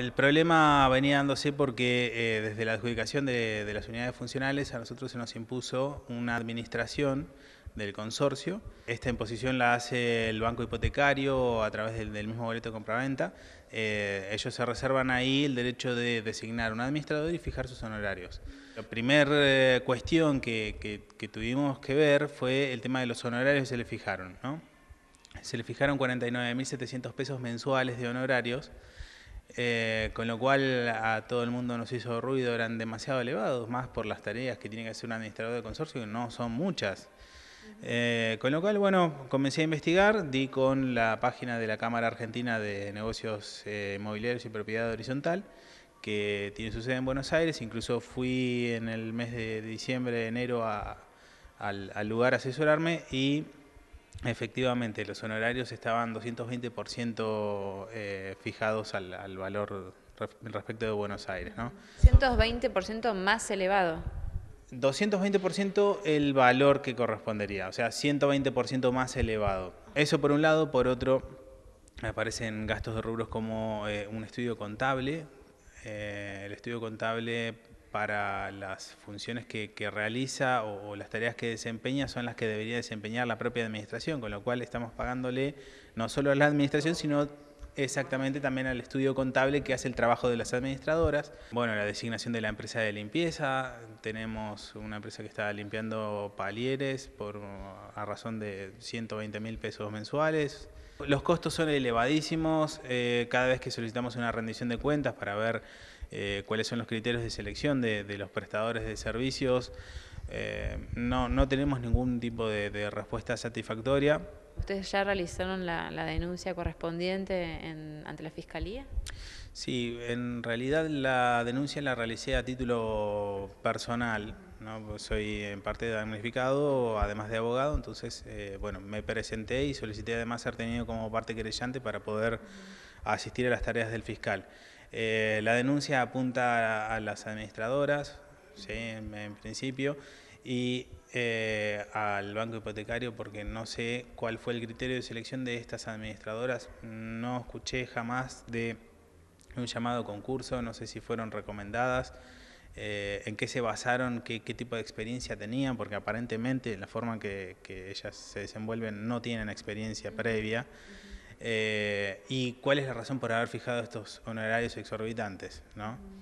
El problema venía dándose porque eh, desde la adjudicación de, las unidades funcionales a nosotros se nos impuso una administración del consorcio. Esta imposición la hace el banco hipotecario a través del, mismo boleto de compraventa. Eh, ellos se reservan ahí el derecho de designar un administrador y fijar sus honorarios. La primera eh, cuestión que, tuvimos que ver fue el tema de los honorarios que se le fijaron. ¿no? Se le fijaron 49.700 pesos mensuales de honorarios eh, con lo cual a todo el mundo nos hizo ruido, eran demasiado elevados, más por las tareas que tiene que hacer un administrador de consorcio, que no son muchas. Eh, con lo cual, bueno, comencé a investigar, di con la página de la Cámara Argentina de Negocios eh, Inmobiliarios y Propiedad Horizontal, que tiene su sede en Buenos Aires, incluso fui en el mes de diciembre, enero a, al, al lugar a asesorarme y Efectivamente, los honorarios estaban 220% eh, fijados al, valor respecto de Buenos Aires. ¿no? 120% más elevado. 220% el valor que correspondería, o sea, 120% más elevado. Eso por un lado, por otro, aparecen gastos de rubros como eh, un estudio contable. Eh, el estudio contable para las funciones que, realiza o, las tareas que desempeña son las que debería desempeñar la propia administración, con lo cual estamos pagándole no solo a la administración, sino exactamente también al estudio contable que hace el trabajo de las administradoras. Bueno, la designación de la empresa de limpieza, tenemos una empresa que está limpiando palieres por, a razón de 120 mil pesos mensuales. Los costos son elevadísimos, eh, cada vez que solicitamos una rendición de cuentas para ver eh, cuáles son los criterios de selección de, los prestadores de servicios. Eh, no, no tenemos ningún tipo de, respuesta satisfactoria. ¿Ustedes ya realizaron la, denuncia correspondiente ante la Fiscalía? Sí, en realidad la denuncia la realicé a título personal. Pues soy en parte damnificado, además de abogado, entonces eh, bueno, me presenté y solicité además ser tenido como parte querellante para poder asistir a las tareas del fiscal. Eh, la denuncia apunta a, las administradoras, ¿sí? en, principio, y eh, al banco hipotecario porque no sé cuál fue el criterio de selección de estas administradoras. No escuché jamás de un llamado concurso, no sé si fueron recomendadas. Eh, en qué se basaron, qué, tipo de experiencia tenían, porque aparentemente la forma que, ellas se desenvuelven no tienen experiencia previa. Eh, ¿Y cuál es la razón por haber fijado estos honorarios exorbitantes? ¿no?